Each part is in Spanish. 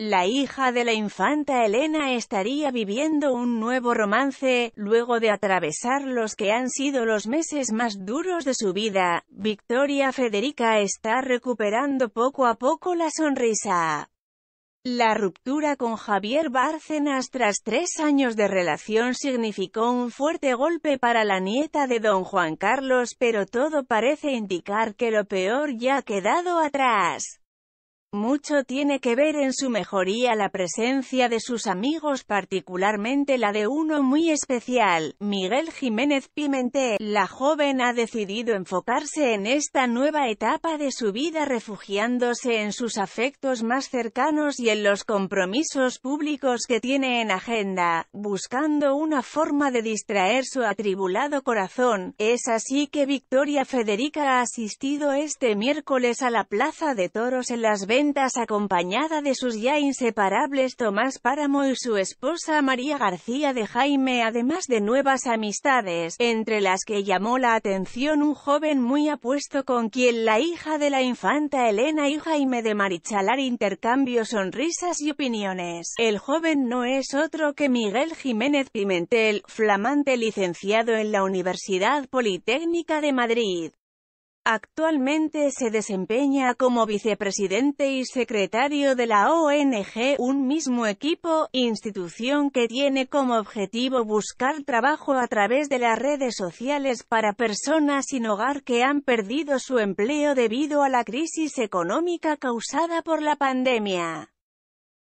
La hija de la infanta Elena estaría viviendo un nuevo romance, luego de atravesar los que han sido los meses más duros de su vida. Victoria Federica está recuperando poco a poco la sonrisa. La ruptura con Javier Bárcenas tras tres años de relación significó un fuerte golpe para la nieta de don Juan Carlos pero todo parece indicar que lo peor ya ha quedado atrás. Mucho tiene que ver en su mejoría la presencia de sus amigos particularmente la de uno muy especial, Miguel Jiménez Pimentel. La joven ha decidido enfocarse en esta nueva etapa de su vida refugiándose en sus afectos más cercanos y en los compromisos públicos que tiene en agenda, buscando una forma de distraer su atribulado corazón. Es así que Victoria Federica ha asistido este miércoles a la Plaza de Toros en Las 20 acompañada de sus ya inseparables Tomás Páramo y su esposa María García de Jaime además de nuevas amistades, entre las que llamó la atención un joven muy apuesto con quien la hija de la infanta Elena y Jaime de Marichalar intercambió sonrisas y opiniones. El joven no es otro que Miguel Jiménez Pimentel, flamante licenciado en la Universidad Politécnica de Madrid. Actualmente se desempeña como vicepresidente y secretario de la ONG Un mismo equipo, institución que tiene como objetivo buscar trabajo a través de las redes sociales para personas sin hogar que han perdido su empleo debido a la crisis económica causada por la pandemia.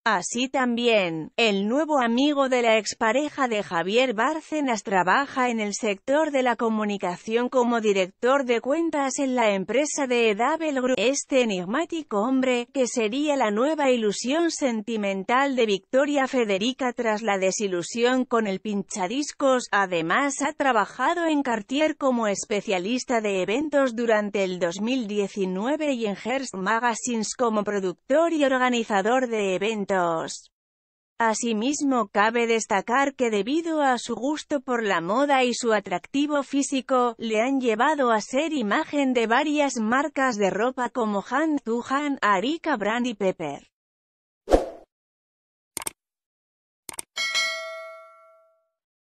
Así también, el nuevo amigo de la expareja de Javier Bárcenas trabaja en el sector de la comunicación como director de cuentas en la empresa de Edabel Group. Este enigmático hombre, que sería la nueva ilusión sentimental de Victoria Federica tras la desilusión con el pinchadiscos, además ha trabajado en Cartier como especialista de eventos durante el 2019 y en Hearst Magazines como productor y organizador de eventos. Asimismo cabe destacar que debido a su gusto por la moda y su atractivo físico, le han llevado a ser imagen de varias marcas de ropa como Han Han, Arika Brand y Pepper.